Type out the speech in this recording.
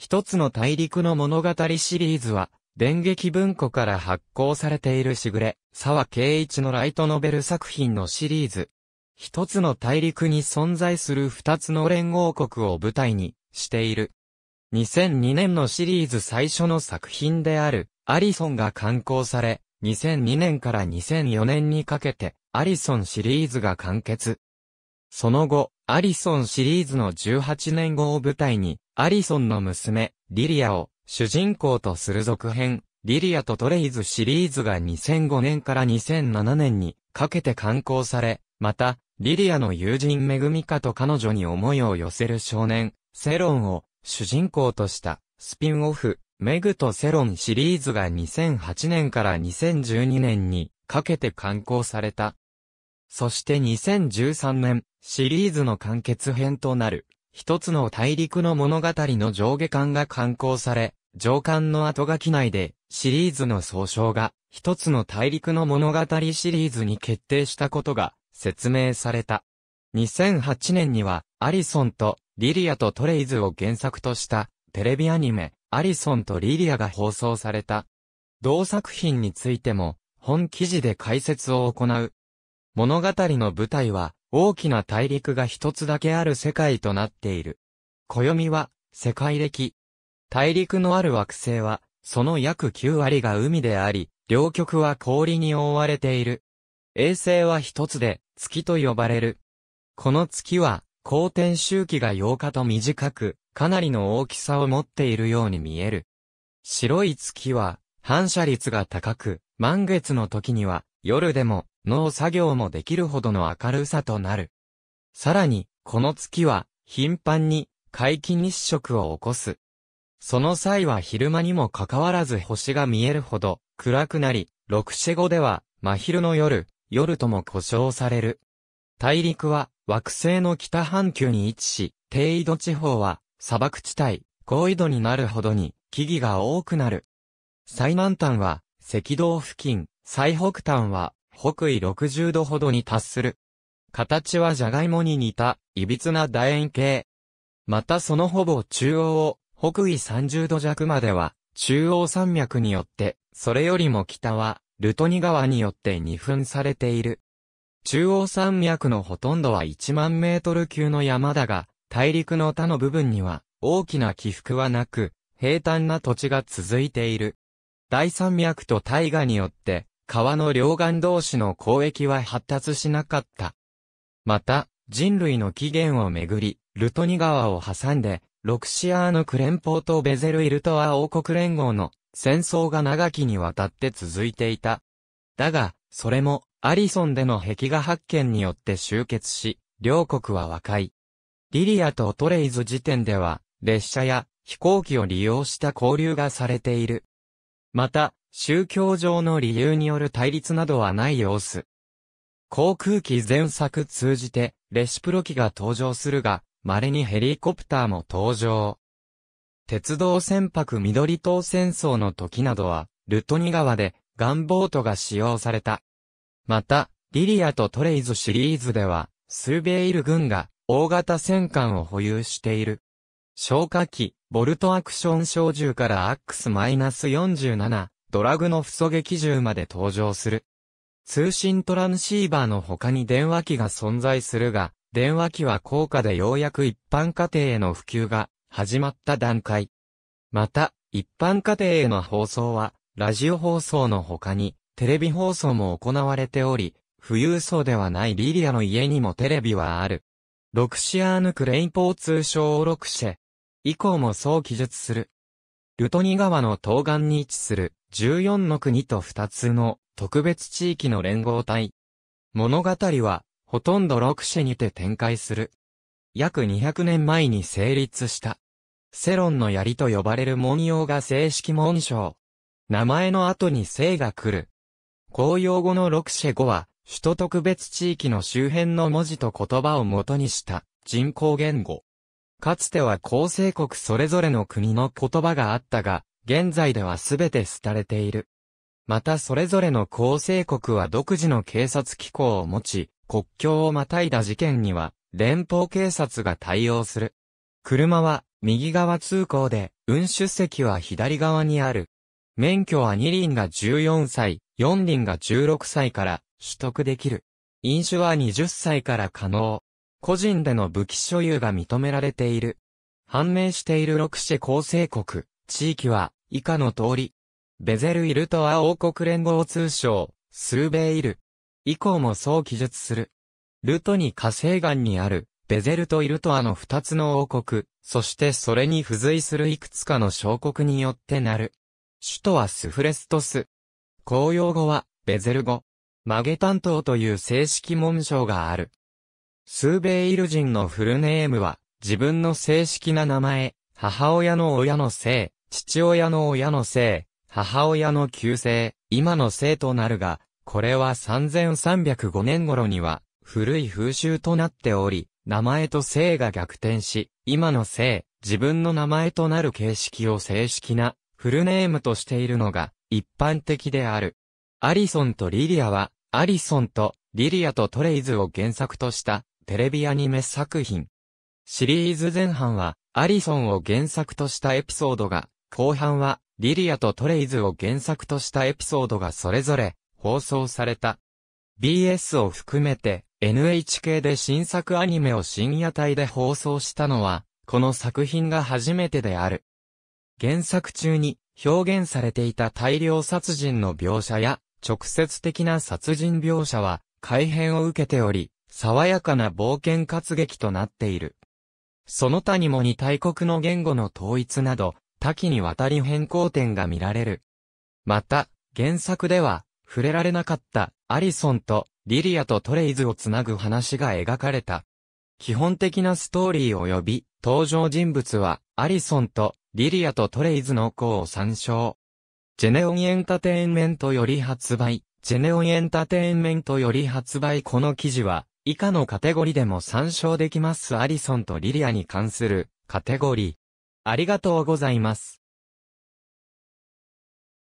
一つの大陸の物語シリーズは、電撃文庫から発行されているしぐれ、沢圭一のライトノベル作品のシリーズ。一つの大陸に存在する二つの連合国を舞台にしている。2002年のシリーズ最初の作品である、アリソンが刊行され、2002年から2004年にかけて、アリソンシリーズが完結。その後、アリソンシリーズの18年後を舞台に、アリソンの娘、リリアを主人公とする続編、リリアとトレイズシリーズが2005年から2007年にかけて刊行され、また、リリアの友人めぐみかと彼女に思いを寄せる少年、セロンを主人公としたスピンオフ、メグとセロンシリーズが2008年から2012年にかけて刊行された。そして2013年、シリーズの完結編となる、一つの大陸の物語の上下巻が刊行され、上巻の後書き内で、シリーズの総称が、一つの大陸の物語シリーズに決定したことが、説明された。2008年には、アリソンとリリアとトレイズを原作とした、テレビアニメ、アリソンとリリアが放送された。同作品についても、本記事で解説を行う。物語の舞台は、大きな大陸が一つだけある世界となっている。暦は、世界歴。大陸のある惑星は、その約9割が海であり、両極は氷に覆われている。衛星は一つで、月と呼ばれる。この月は、公転周期が8日と短く、かなりの大きさを持っているように見える。白い月は、反射率が高く、満月の時には、夜でも、農作業もできるほどの明るさとなる。さらに、この月は、頻繁に、皆既日食を起こす。その際は昼間にもかかわらず星が見えるほど、暗くなり、六四五では、真昼の夜、夜とも呼称される。大陸は、惑星の北半球に位置し、低緯度地方は、砂漠地帯、高緯度になるほどに、木々が多くなる。最南端は、赤道付近、最北端は、北緯60度ほどに達する。形はジャガイモに似た、歪な楕円形。またそのほぼ中央を、北緯30度弱までは、中央山脈によって、それよりも北は、ルトニ川によって二分されている。中央山脈のほとんどは1万メートル級の山だが、大陸の他の部分には、大きな起伏はなく、平坦な土地が続いている。大山脈と大河によって、川の両岸同士の交易は発達しなかった。また、人類の起源をめぐり、ルトニ川を挟んで、ロクシアーヌク連邦とベゼルイルトア王国連合の戦争が長きにわたって続いていた。だが、それも、アリソンでの壁画発見によって終結し、両国は和解。リリアとトレイズ時点では、列車や飛行機を利用した交流がされている。また、宗教上の理由による対立などはない様子。航空機前作通じて、レシプロ機が登場するが、稀にヘリコプターも登場。鉄道船舶緑島戦争の時などは、ルトニ川で、ガンボートが使用された。また、リリアとトレイズシリーズでは、スーベイル軍が、大型戦艦を保有している。消火器、ボルトアクション小銃からアッ a ス4 7ドラグの不狙撃銃まで登場する。通信トランシーバーの他に電話機が存在するが、電話機は高価でようやく一般家庭への普及が始まった段階。また、一般家庭への放送は、ラジオ放送の他に、テレビ放送も行われており、富裕層ではないリリアの家にもテレビはある。ロクシアーヌ・クレイポー通称オロクシェ、以降もそう記述する。ルトニ川の東岸に位置する14の国と2つの特別地域の連合体。物語はほとんど6市にて展開する。約200年前に成立した。セロンの槍と呼ばれる文様が正式紋章。名前の後に姓が来る。公用語の6シェ語は、首都特別地域の周辺の文字と言葉を元にした人工言語。かつては構成国それぞれの国の言葉があったが、現在ではすべて廃れている。またそれぞれの構成国は独自の警察機構を持ち、国境をまたいだ事件には、連邦警察が対応する。車は右側通行で、運出席は左側にある。免許は2輪が14歳、4輪が16歳から取得できる。飲酒は20歳から可能。個人での武器所有が認められている。判明している6市構成国、地域は、以下の通り。ベゼルイルトア王国連合通称、スーベイル。以降もそう記述する。ルトに火星岩にある、ベゼルとイルトアの二つの王国、そしてそれに付随するいくつかの小国によってなる。首都はスフレストス。公用語は、ベゼル語。マゲ担当という正式文章がある。スーベイル人のフルネームは、自分の正式な名前、母親の親の姓、父親の親の姓、母親の旧姓、今の姓となるが、これは3305年頃には、古い風習となっており、名前と姓が逆転し、今の姓、自分の名前となる形式を正式な、フルネームとしているのが、一般的である。アリソンとリリアは、アリソンとリリアとトレイズを原作としたテレビアニメ作品。シリーズ前半は、アリソンを原作としたエピソードが、後半は、リリアとトレイズを原作としたエピソードがそれぞれ、放送された。BS を含めて、NHK で新作アニメを深夜帯で放送したのは、この作品が初めてである。原作中に、表現されていた大量殺人の描写や、直接的な殺人描写は、改変を受けており、爽やかな冒険活劇となっている。その他にも二大国の言語の統一など、多岐にわたり変更点が見られる。また、原作では、触れられなかったアリソンとリリアとトレイズをつなぐ話が描かれた。基本的なストーリー及び登場人物はアリソンとリリアとトレイズの子を参照。ジェネオンエンタテインメントより発売、ジェネオンエンタテインメントより発売この記事は以下のカテゴリでも参照できますアリソンとリリアに関するカテゴリー。ありがとうございます。